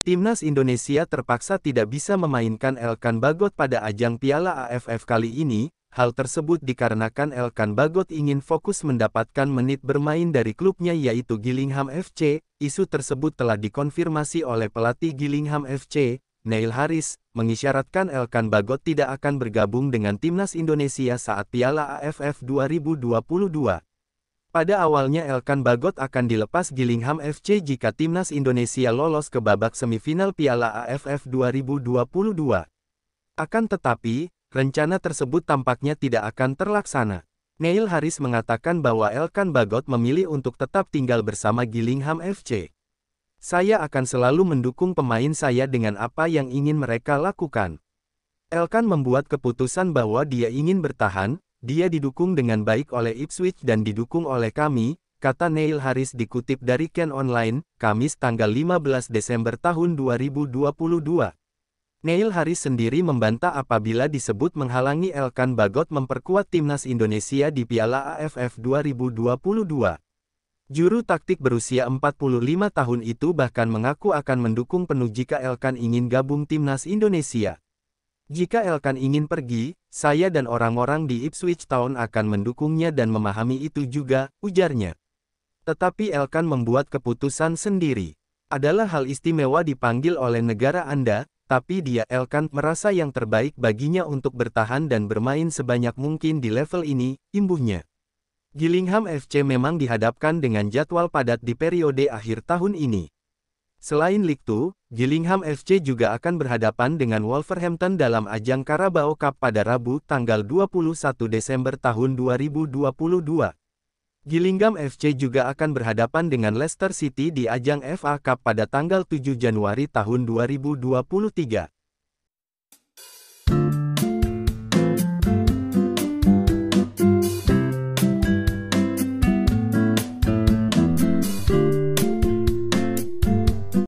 Timnas Indonesia terpaksa tidak bisa memainkan Elkan Bagot pada ajang Piala AFF kali ini, hal tersebut dikarenakan Elkan Bagot ingin fokus mendapatkan menit bermain dari klubnya yaitu Gillingham FC, isu tersebut telah dikonfirmasi oleh pelatih Gillingham FC, Neil Harris, mengisyaratkan Elkan Bagot tidak akan bergabung dengan Timnas Indonesia saat Piala AFF 2022. Pada awalnya Elkan Bagot akan dilepas Gillingham FC jika timnas Indonesia lolos ke babak semifinal Piala AFF 2022. Akan tetapi, rencana tersebut tampaknya tidak akan terlaksana. Neil Harris mengatakan bahwa Elkan Bagot memilih untuk tetap tinggal bersama Gillingham FC. Saya akan selalu mendukung pemain saya dengan apa yang ingin mereka lakukan. Elkan membuat keputusan bahwa dia ingin bertahan, dia didukung dengan baik oleh Ipswich dan didukung oleh kami, kata Neil Harris dikutip dari Ken Online, Kamis tanggal 15 Desember tahun 2022. Neil Harris sendiri membantah apabila disebut menghalangi Elkan Bagot memperkuat timnas Indonesia di Piala AFF 2022. Juru taktik berusia 45 tahun itu bahkan mengaku akan mendukung penuh jika Elkan ingin gabung timnas Indonesia. Jika Elkan ingin pergi, saya dan orang-orang di Ipswich Town akan mendukungnya dan memahami itu juga, ujarnya. Tetapi Elkan membuat keputusan sendiri. Adalah hal istimewa dipanggil oleh negara Anda, tapi dia Elkan merasa yang terbaik baginya untuk bertahan dan bermain sebanyak mungkin di level ini, imbuhnya. Gillingham FC memang dihadapkan dengan jadwal padat di periode akhir tahun ini. Selain Liktu, Gillingham FC juga akan berhadapan dengan Wolverhampton dalam ajang Carabao Cup pada Rabu tanggal 21 Desember tahun 2022. Gillingham FC juga akan berhadapan dengan Leicester City di ajang FA Cup pada tanggal 7 Januari tahun 2023.